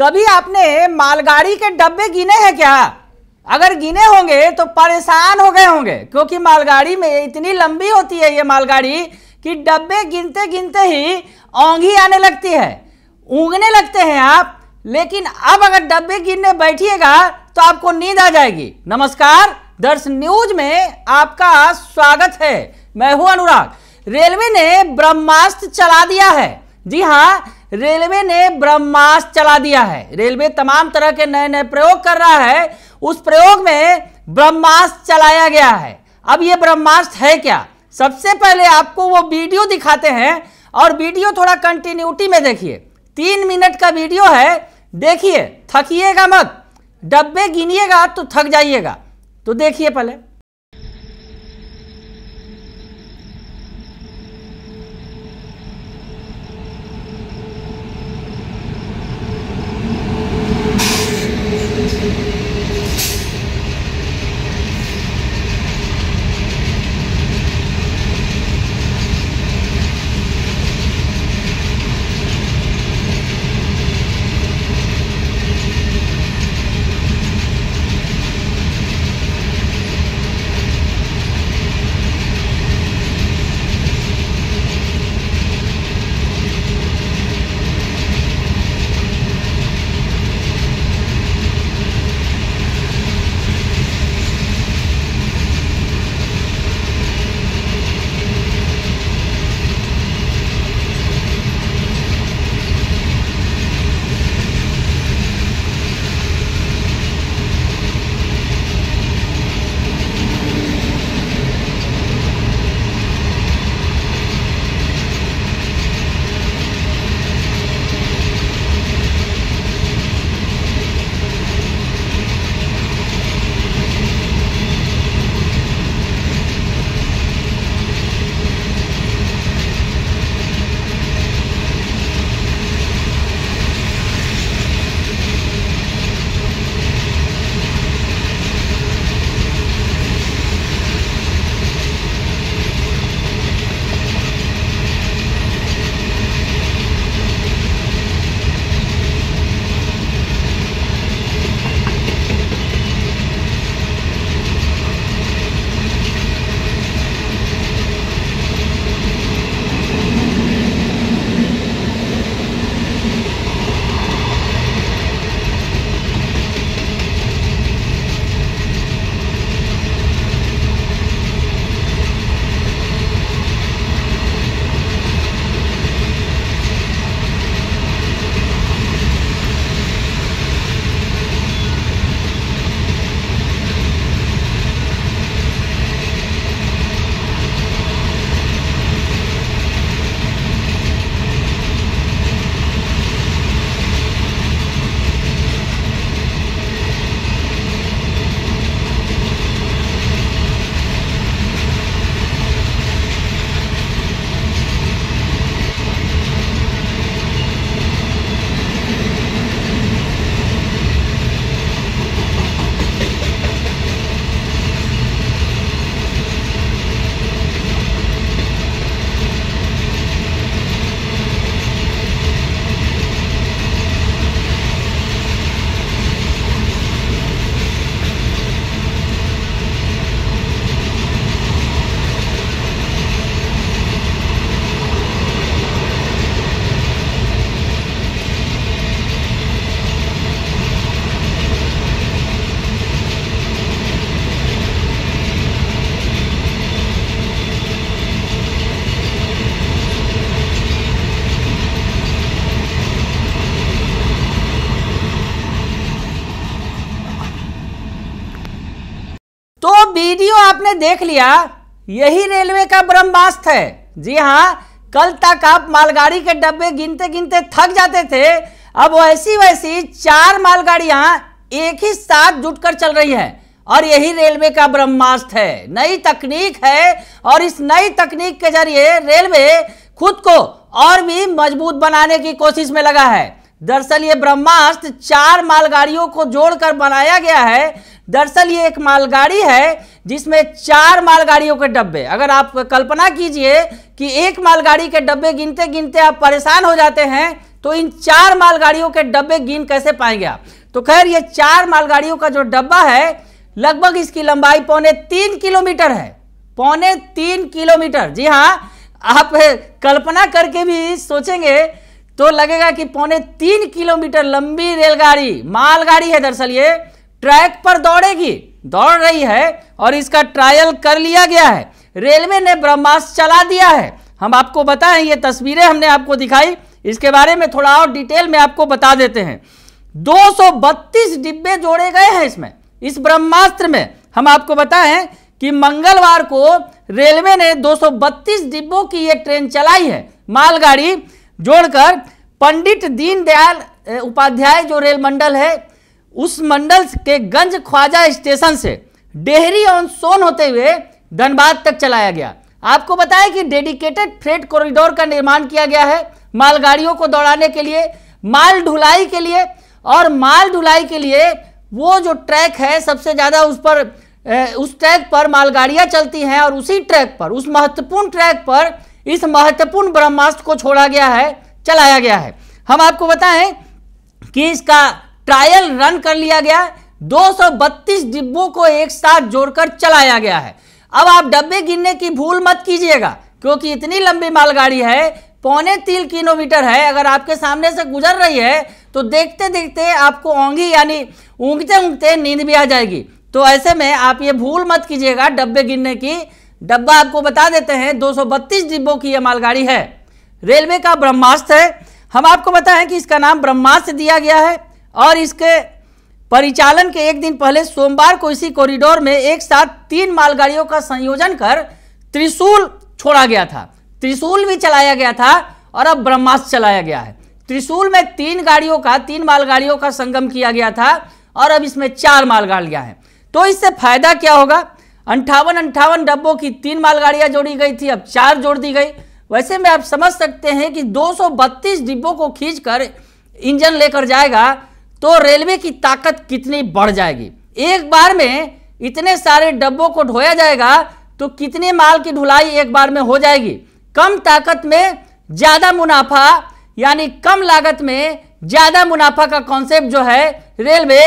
कभी आपने मालगाड़ी के डब्बे गिने हैं क्या अगर गिने होंगे तो परेशान हो गए होंगे क्योंकि मालगाड़ी में इतनी लंबी होती है ये मालगाड़ी कि डब्बे गिनते गिनते ही ओंघी आने लगती है ऊँगने लगते हैं आप लेकिन अब अगर डब्बे गिनने बैठिएगा तो आपको नींद आ जाएगी नमस्कार दर्श न्यूज में आपका स्वागत है मैं हूं अनुराग रेलवे ने ब्रह्मास्त्र चला दिया है जी हाँ रेलवे ने ब्रह्मास्त्र चला दिया है रेलवे तमाम तरह के नए नए प्रयोग कर रहा है उस प्रयोग में ब्रह्मास्त्र चलाया गया है अब ये ब्रह्मास्त्र है क्या सबसे पहले आपको वो वीडियो दिखाते हैं और वीडियो थोड़ा कंटिन्यूटी में देखिए तीन मिनट का वीडियो है देखिए थकिएगा मत डब्बे गिनिएगा तो थक जाइएगा तो देखिए पहले आपने देख लिया यही रेलवे का ब्रह्मास्त्र है जी हाँ कल तक आप मालगाड़ी के डब्बे गिनते गिनते थक जाते थे अब वैसी वैसी चार मालगाड़ियां एक ही साथ जुटकर चल रही हैं और यही रेलवे का ब्रह्मास्त्र है नई तकनीक है और इस नई तकनीक के जरिए रेलवे खुद को और भी मजबूत बनाने की कोशिश में लगा है दरअसल ये ब्रह्मास्त्र चार मालगाड़ियों को जोड़कर बनाया गया है दरअसल ये एक मालगाड़ी है जिसमें चार मालगाड़ियों के डब्बे अगर आप कल्पना कीजिए कि एक मालगाड़ी के डब्बे गिनते गिनते आप परेशान हो जाते हैं तो इन चार मालगाड़ियों के डब्बे गिन कैसे पाएंगे आप तो खैर ये चार मालगाड़ियों का जो डब्बा है लगभग इसकी लंबाई पौने तीन किलोमीटर है पौने तीन किलोमीटर जी हाँ आप कल्पना करके भी सोचेंगे तो लगेगा कि पौने तीन किलोमीटर लंबी रेलगाड़ी मालगाड़ी है दरअसल ये ट्रैक पर दौड़ेगी दौड़ रही है और इसका ट्रायल कर लिया गया है रेलवे ने ब्रह्मास्त्र चला दिया है हम आपको बताएं ये तस्वीरें हमने आपको दिखाई इसके बारे में थोड़ा और डिटेल में आपको बता देते हैं 232 डिब्बे जोड़े गए हैं इसमें इस ब्रह्मास्त्र में हम आपको बताएं कि मंगलवार को रेलवे ने 232 डिब्बों की ये ट्रेन चलाई है मालगाड़ी जोड़कर पंडित दीनदयाल उपाध्याय जो रेल मंडल है उस मंडल के गंज ख्वाजा स्टेशन से डेहरी ऑन सोन होते हुए धनबाद तक चलाया गया आपको बताया कि डेडिकेटेड फ्रेट कॉरिडोर का निर्माण किया गया है मालगाड़ियों को दौड़ाने के लिए माल ढुलाई के लिए और माल ढुलाई के लिए वो जो ट्रैक है सबसे ज़्यादा उस पर उस ट्रैक पर मालगाड़ियाँ चलती हैं और उसी ट्रैक पर उस महत्वपूर्ण ट्रैक पर इस महत्वपूर्ण ब्रह्मास्त्र को छोड़ा गया है चलाया गया है हम आपको बताएं कि इसका ट्रायल रन कर लिया गया दो डिब्बों को एक साथ जोड़कर चलाया गया है अब आप डब्बे गिनने की भूल मत कीजिएगा क्योंकि इतनी लंबी मालगाड़ी है पौने तीन किलोमीटर है अगर आपके सामने से गुजर रही है तो देखते देखते आपको ओंगी यानी ऊँगते ऊँगते नींद भी आ जाएगी तो ऐसे में आप ये भूल मत कीजिएगा डब्बे गिनने की डब्बा आपको बता देते हैं 232 डिब्बों की ये मालगाड़ी है रेलवे का ब्रह्मास्त्र है हम आपको बताएं कि इसका नाम ब्रह्मास्त्र दिया गया है और इसके परिचालन के एक दिन पहले सोमवार को इसी कॉरिडोर में एक साथ तीन मालगाड़ियों का संयोजन कर त्रिशूल छोड़ा गया था त्रिशूल भी चलाया गया था और अब ब्रह्मास्त्र चलाया गया है त्रिशूल में तीन गाड़ियों का तीन मालगाड़ियों का संगम किया गया था और अब इसमें चार मालगाड़ियाँ हैं तो इससे फायदा क्या होगा अंठावन अंठावन डब्बों की तीन मालगाड़ियाँ जोड़ी गई थी अब चार जोड़ दी गई वैसे में आप समझ सकते हैं कि दो डिब्बों को खींचकर इंजन लेकर जाएगा तो रेलवे की ताकत कितनी बढ़ जाएगी एक बार में इतने सारे डब्बों को ढोया जाएगा तो कितने माल की ढुलाई एक बार में हो जाएगी कम ताकत में ज़्यादा मुनाफा यानी कम लागत में ज़्यादा मुनाफा का कॉन्सेप्ट जो है रेलवे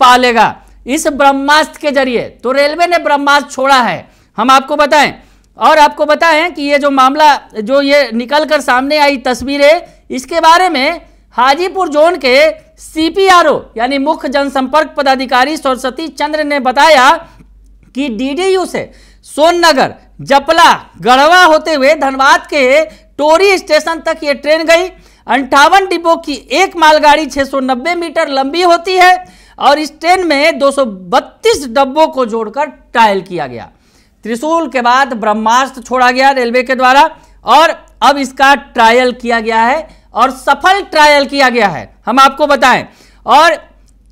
पालेगा इस ब्रह्मास्त्र के जरिए तो रेलवे ने ब्रह्मास्त्र छोड़ा है हम आपको बताएं और आपको बताएं कि ये जो मामला जो ये निकल कर सामने आई तस्वीरें इसके बारे में हाजीपुर जोन के सीपीआरओ यानी मुख्य जनसंपर्क पदाधिकारी सरस्वती चंद्र ने बताया कि डीडीयू से सोननगर जपला गढ़वा होते हुए धनबाद के टोरी स्टेशन तक ये ट्रेन गई अंठावन डिब्बों की एक मालगाड़ी 690 मीटर लंबी होती है और इस ट्रेन में 232 डब्बों को जोड़कर ट्रायल किया गया त्रिशूल के बाद ब्रह्मास्त्र छोड़ा गया रेलवे के द्वारा और अब इसका ट्रायल किया गया है और सफल ट्रायल किया गया है हम आपको बताएं और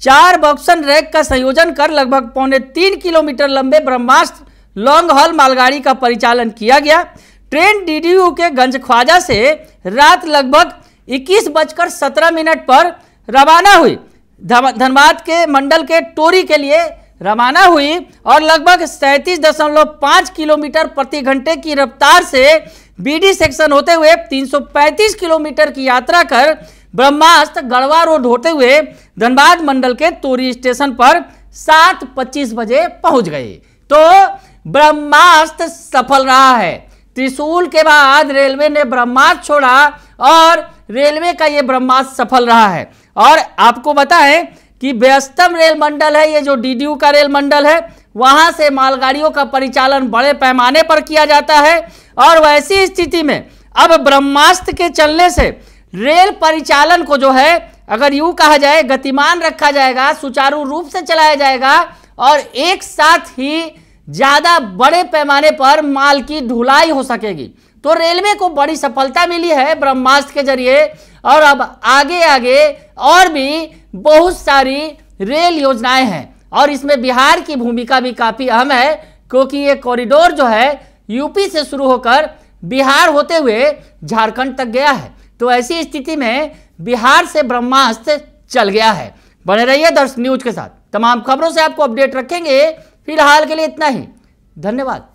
चार बॉक्सन रैक का संयोजन कर लगभग पौने तीन किलोमीटर लंबे ब्रह्मास्त्र लॉन्ग हॉल मालगाड़ी का परिचालन किया गया ट्रेन डीडीयू के गंज ख्वाजा से रात लगभग इक्कीस बजकर सत्रह मिनट पर रवाना हुई धनबाद के मंडल के टोरी के लिए रवाना हुई और लगभग सैंतीस दशमलव पाँच किलोमीटर प्रति घंटे की रफ्तार से बीडी सेक्शन होते हुए 335 किलोमीटर की यात्रा कर ब्रह्मास्त्र गढ़वा रोड होते हुए धनबाद मंडल के तोरी स्टेशन पर सात पच्चीस बजे पहुंच गए तो ब्रह्मास्त्र सफल रहा है त्रिशूल के बाद रेलवे ने ब्रह्मास्त्र छोड़ा और रेलवे का ये ब्रह्मास्त्र सफल रहा है और आपको बताएं कि व्यस्तम रेल मंडल है ये जो डीडीयू का रेल मंडल है वहां से मालगाड़ियों का परिचालन बड़े पैमाने पर किया जाता है और वैसी स्थिति में अब ब्रह्मास्त्र के चलने से रेल परिचालन को जो है अगर यू कहा जाए गतिमान रखा जाएगा सुचारू रूप से चलाया जाएगा और एक साथ ही ज़्यादा बड़े पैमाने पर माल की ढुलाई हो सकेगी तो रेलवे को बड़ी सफलता मिली है ब्रह्मास्त्र के जरिए और अब आगे आगे और भी बहुत सारी रेल योजनाएं हैं और इसमें बिहार की भूमिका भी काफ़ी अहम है क्योंकि ये कॉरिडोर जो है यूपी से शुरू होकर बिहार होते हुए झारखंड तक गया है तो ऐसी स्थिति में बिहार से ब्रह्मास्त्र चल गया है बने रहिए दर्श न्यूज के साथ तमाम खबरों से आपको अपडेट रखेंगे फिलहाल के लिए इतना ही धन्यवाद